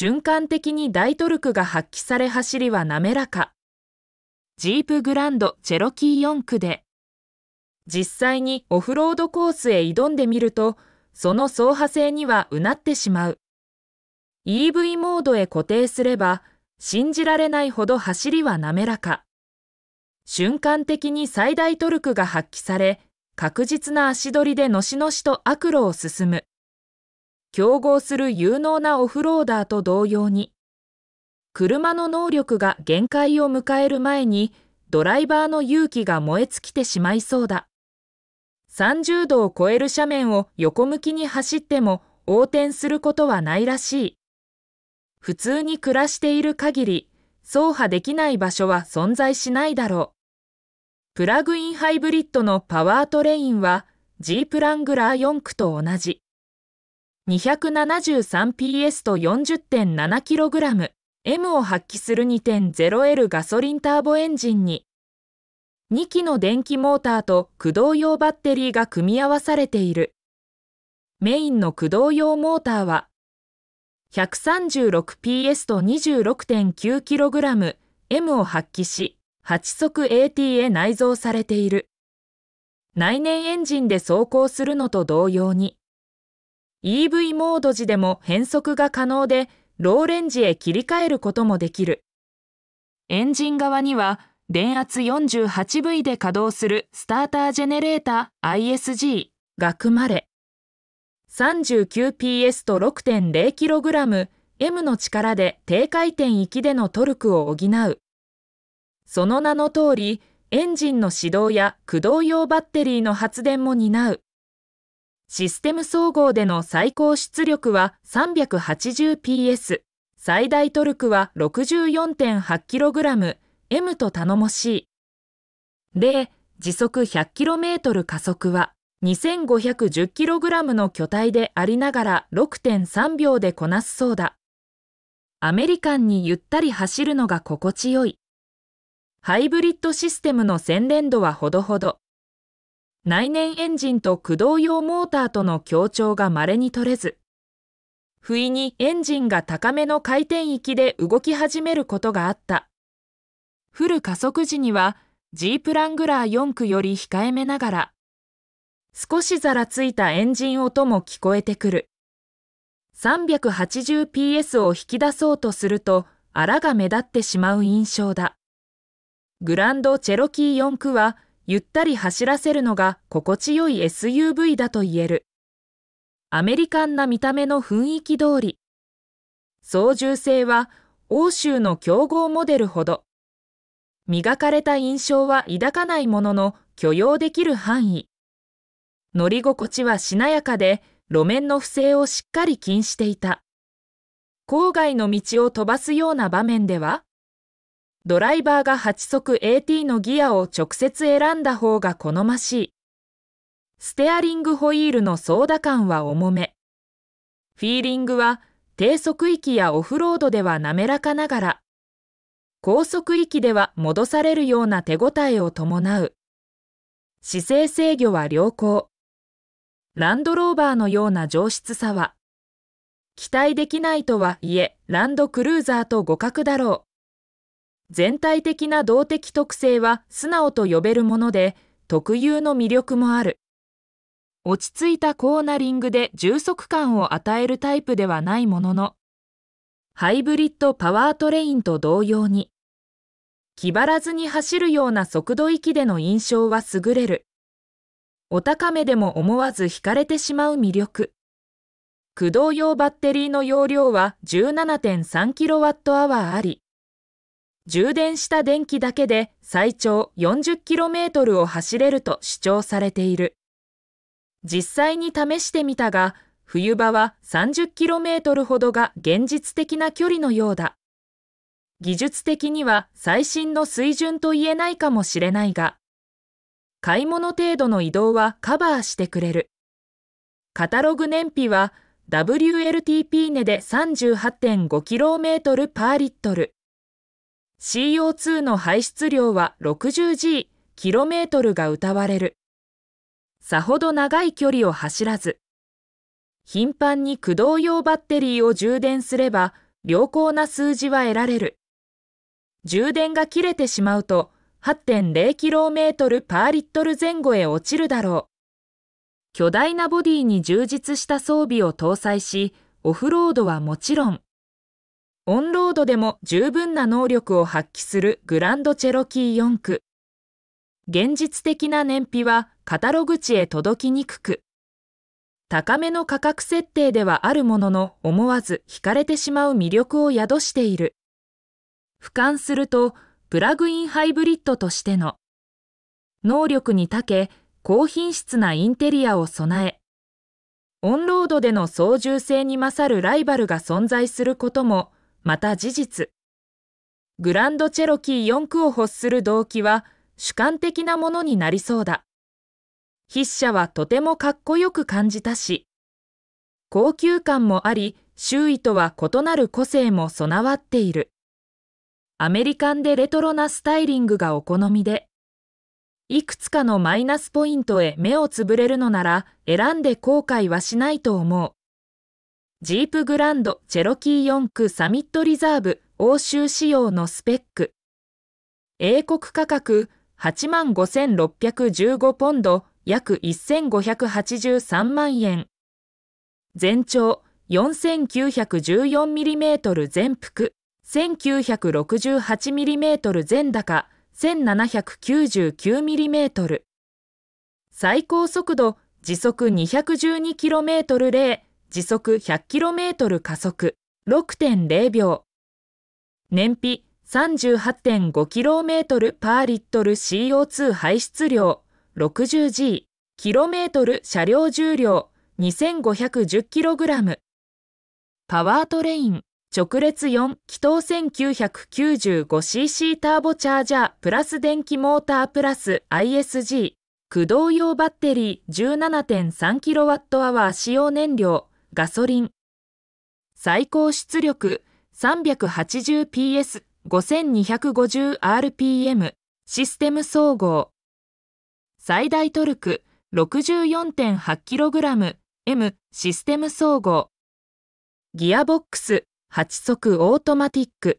瞬間的に大トルクが発揮され走りは滑らか。ジープグランドチェロキー4区で、実際にオフロードコースへ挑んでみると、その走破性にはうなってしまう。EV モードへ固定すれば、信じられないほど走りは滑らか。瞬間的に最大トルクが発揮され、確実な足取りでのしのしと悪路を進む。競合する有能なオフローダーと同様に、車の能力が限界を迎える前に、ドライバーの勇気が燃え尽きてしまいそうだ。30度を超える斜面を横向きに走っても横転することはないらしい。普通に暮らしている限り、走破できない場所は存在しないだろう。プラグインハイブリッドのパワートレインはジープラングラー4区と同じ。273PS と 40.7kg、M を発揮する 2.0L ガソリンターボエンジンに、2機の電気モーターと駆動用バッテリーが組み合わされている。メインの駆動用モーターは、136PS と 26.9kg、M を発揮し、8速 AT へ内蔵されている。内燃エンジンで走行するのと同様に、EV モード時でも変速が可能で、ローレンジへ切り替えることもできる。エンジン側には、電圧 48V で稼働するスタータージェネレーター ISG が組まれ、39PS と 6.0kg M の力で低回転域でのトルクを補う。その名の通り、エンジンの始動や駆動用バッテリーの発電も担う。システム総合での最高出力は 380PS、最大トルクは 64.8kg、M と頼もしい。例、時速 100km 加速は 2510kg の巨体でありながら6.3秒でこなすそうだ。アメリカンにゆったり走るのが心地よい。ハイブリッドシステムの洗練度はほどほど。内燃エンジンと駆動用モーターとの協調が稀に取れず、不意にエンジンが高めの回転域で動き始めることがあった。フル加速時にはジープラングラー4区より控えめながら、少しざらついたエンジン音も聞こえてくる。380PS を引き出そうとすると、荒が目立ってしまう印象だ。グランドチェロキー4区は、ゆったり走らせるのが心地よい SUV だと言える。アメリカンな見た目の雰囲気通り。操縦性は欧州の競合モデルほど。磨かれた印象は抱かないものの許容できる範囲。乗り心地はしなやかで路面の不正をしっかり禁していた。郊外の道を飛ばすような場面ではドライバーが8速 AT のギアを直接選んだ方が好ましい。ステアリングホイールの操舵感は重め。フィーリングは低速域やオフロードでは滑らかながら、高速域では戻されるような手応えを伴う。姿勢制御は良好。ランドローバーのような上質さは、期待できないとはいえ、ランドクルーザーと互角だろう。全体的な動的特性は素直と呼べるもので、特有の魅力もある。落ち着いたコーナリングで充足感を与えるタイプではないものの、ハイブリッドパワートレインと同様に、気張らずに走るような速度域での印象は優れる。お高めでも思わず惹かれてしまう魅力。駆動用バッテリーの容量は 17.3kWh あり、充電した電気だけで最長 40km を走れると主張されている。実際に試してみたが、冬場は 30km ほどが現実的な距離のようだ。技術的には最新の水準と言えないかもしれないが、買い物程度の移動はカバーしてくれる。カタログ燃費は WLTP 値で 38.5km パーリットル。CO2 の排出量は 60G、キロメートルが歌われる。さほど長い距離を走らず、頻繁に駆動用バッテリーを充電すれば、良好な数字は得られる。充電が切れてしまうと、8.0km パーリットル前後へ落ちるだろう。巨大なボディに充実した装備を搭載し、オフロードはもちろん、オンロードでも十分な能力を発揮するグランドチェロキー4区。現実的な燃費はカタログ値へ届きにくく、高めの価格設定ではあるものの思わず惹かれてしまう魅力を宿している。俯瞰するとプラグインハイブリッドとしての能力に長け高品質なインテリアを備え、オンロードでの操縦性に勝るライバルが存在することもまた事実グランドチェロキー4区を欲する動機は主観的なものになりそうだ筆者はとてもかっこよく感じたし高級感もあり周囲とは異なる個性も備わっているアメリカンでレトロなスタイリングがお好みでいくつかのマイナスポイントへ目をつぶれるのなら選んで後悔はしないと思うジープグランドチェロキー4区サミットリザーブ欧州仕様のスペック英国価格8万5615ポンド約1583万円全長 4914mm 全幅 1968mm 全高 1799mm 最高速度時速 212km 0時速 100km 加速6.0秒燃費 38.5km パーリットル CO2 排出量 60G k m 車両重量 2510kg パワートレイン直列4気筒 1995cc ターボチャージャープラス電気モータープラス ISG 駆動用バッテリー 17.3kWh 使用燃料ガソリン最高出力 380PS5250rpm システム総合最大トルク 64.8kgm システム総合ギアボックス8速オートマティック